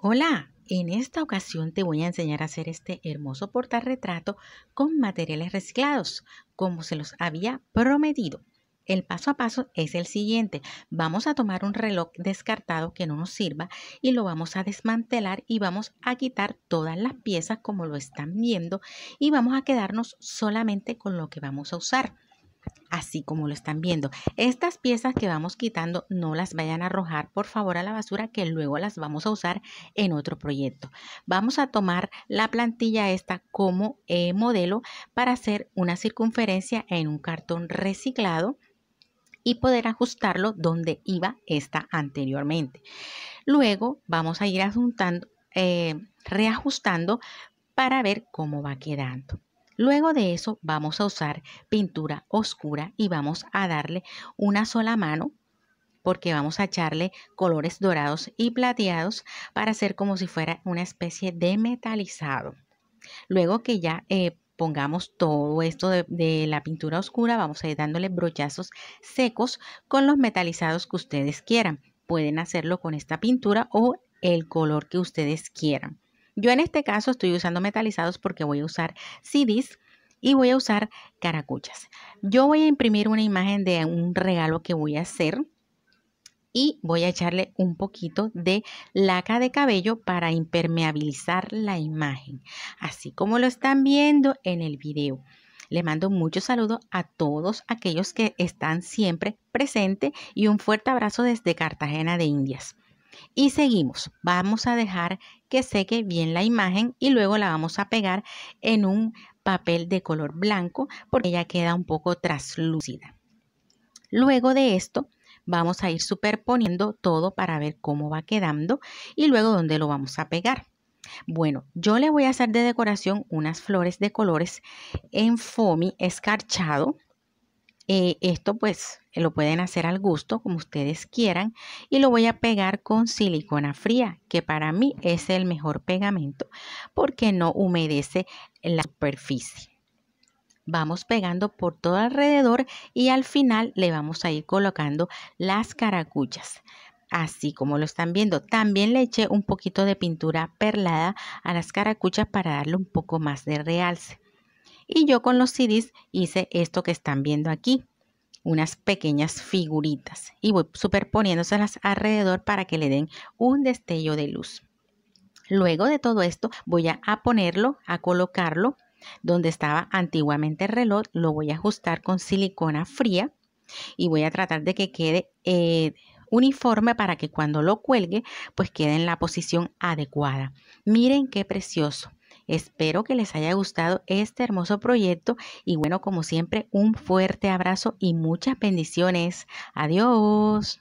Hola, en esta ocasión te voy a enseñar a hacer este hermoso portarretrato con materiales reciclados, como se los había prometido. El paso a paso es el siguiente. Vamos a tomar un reloj descartado que no nos sirva y lo vamos a desmantelar y vamos a quitar todas las piezas como lo están viendo y vamos a quedarnos solamente con lo que vamos a usar así como lo están viendo. Estas piezas que vamos quitando no las vayan a arrojar por favor a la basura que luego las vamos a usar en otro proyecto. Vamos a tomar la plantilla esta como eh, modelo para hacer una circunferencia en un cartón reciclado y poder ajustarlo donde iba esta anteriormente. Luego vamos a ir eh, reajustando para ver cómo va quedando. Luego de eso vamos a usar pintura oscura y vamos a darle una sola mano porque vamos a echarle colores dorados y plateados para hacer como si fuera una especie de metalizado. Luego que ya eh, pongamos todo esto de, de, la pintura oscura, vamos a ir dándole brochazos secos con los metalizados que ustedes quieran. Pueden hacerlo con esta pintura o el color que ustedes quieran. Yo en este caso estoy usando metalizados porque voy a usar CDs y voy a usar caracuchas. Yo voy a imprimir una imagen de un regalo que voy a hacer y voy a echarle un poquito de laca de cabello para impermeabilizar la imagen, así como lo están viendo en el video. Le mando muchos saludos a todos aquellos que están siempre presentes y un fuerte abrazo desde Cartagena de Indias. Y seguimos. Vamos a dejar que seque bien la imagen y luego la vamos a pegar en un papel de color blanco porque ya queda un poco traslúcida. Luego de esto, vamos a ir superponiendo todo para ver cómo va quedando y luego dónde lo vamos a pegar. Bueno, yo le voy a hacer de decoración unas flores de colores en foamy escarchado eh, esto pues eh, lo pueden hacer al gusto, como ustedes quieran, y lo voy a pegar con silicona fría, que para mí es el mejor pegamento porque no humedece la superficie. Vamos pegando por todo alrededor y al final le vamos a ir colocando las caracuchas. así como lo están viendo. También le eché un poquito de pintura perlada a las caracuchas para darle un poco más de realce. Y yo con los CDs hice esto que están viendo aquí, unas pequeñas figuritas. Y voy superponiéndoselas alrededor para que le den un destello de luz. Luego de todo esto voy a ponerlo, a colocarlo donde estaba antiguamente el reloj, lo voy a ajustar con silicona fría y voy a tratar de que quede eh, uniforme para que cuando lo cuelgue pues quede en la posición adecuada. Miren qué precioso. Espero que les haya gustado este hermoso proyecto y bueno, como siempre, un fuerte abrazo y muchas bendiciones. Adiós.